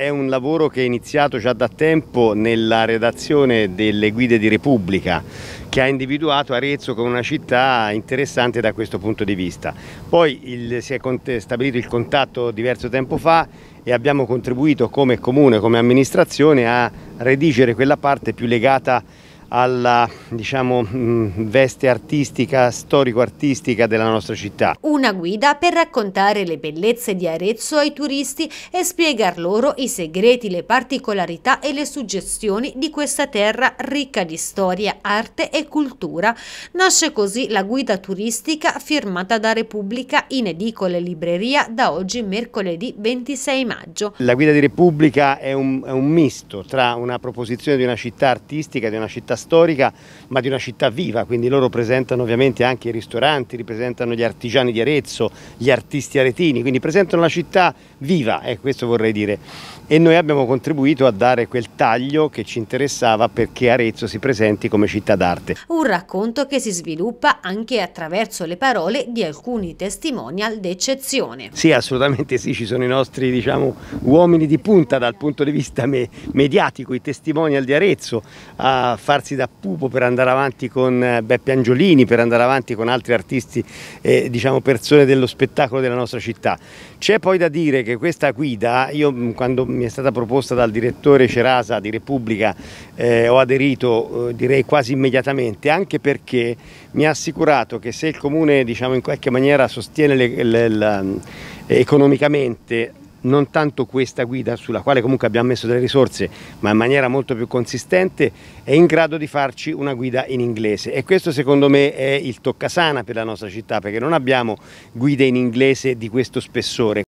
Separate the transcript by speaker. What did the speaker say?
Speaker 1: È un lavoro che è iniziato già da tempo nella redazione delle guide di Repubblica che ha individuato Arezzo come una città interessante da questo punto di vista. Poi il, si è stabilito il contatto diverso tempo fa e abbiamo contribuito come comune, come amministrazione a redigere quella parte più legata a alla diciamo, mm, veste artistica, storico-artistica della nostra città.
Speaker 2: Una guida per raccontare le bellezze di Arezzo ai turisti e spiegar loro i segreti, le particolarità e le suggestioni di questa terra ricca di storia, arte e cultura. Nasce così la guida turistica firmata da Repubblica in edicole libreria da oggi mercoledì 26 maggio.
Speaker 1: La guida di Repubblica è un, è un misto tra una proposizione di una città artistica, di una città storica ma di una città viva, quindi loro presentano ovviamente anche i ristoranti, ripresentano gli artigiani di Arezzo, gli artisti aretini, quindi presentano la città viva, e eh, questo vorrei dire. E noi abbiamo contribuito a dare quel taglio che ci interessava perché Arezzo si presenti come città d'arte.
Speaker 2: Un racconto che si sviluppa anche attraverso le parole di alcuni testimonial d'eccezione.
Speaker 1: Sì, assolutamente sì, ci sono i nostri diciamo, uomini di punta dal punto di vista me mediatico, i testimonial di Arezzo a farsi pezzi da Pupo per andare avanti con eh, Beppe Angiolini, per andare avanti con altri artisti, eh, diciamo persone dello spettacolo della nostra città. C'è poi da dire che questa guida, io mm, quando mi è stata proposta dal direttore Cerasa di Repubblica eh, ho aderito eh, direi quasi immediatamente, anche perché mi ha assicurato che se il comune diciamo, in qualche maniera sostiene le, le, le, mm, economicamente non tanto questa guida sulla quale comunque abbiamo messo delle risorse ma in maniera molto più consistente è in grado di farci una guida in inglese e questo secondo me è il toccasana per la nostra città perché non abbiamo guide in inglese di questo spessore.